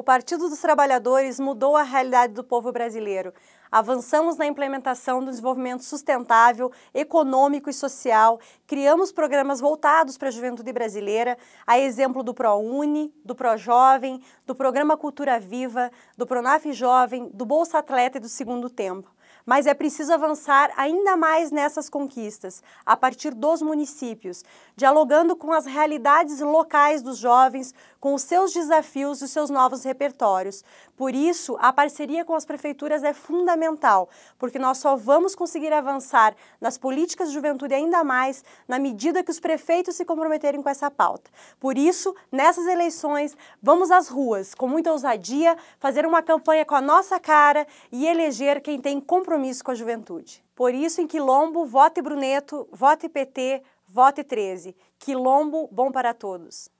O Partido dos Trabalhadores mudou a realidade do povo brasileiro. Avançamos na implementação do desenvolvimento sustentável, econômico e social, criamos programas voltados para a juventude brasileira, a exemplo do ProUni, do ProJovem, do Programa Cultura Viva, do Pronaf Jovem, do Bolsa Atleta e do Segundo Tempo. Mas é preciso avançar ainda mais nessas conquistas, a partir dos municípios, dialogando com as realidades locais dos jovens, com os seus desafios e os seus novos repertórios. Por isso, a parceria com as prefeituras é fundamental, porque nós só vamos conseguir avançar nas políticas de juventude ainda mais na medida que os prefeitos se comprometerem com essa pauta. Por isso, nessas eleições, vamos às ruas, com muita ousadia, fazer uma campanha com a nossa cara e eleger quem tem compromisso compromisso com a juventude. Por isso, em Quilombo, vote Bruneto, vote PT, vote 13. Quilombo bom para todos.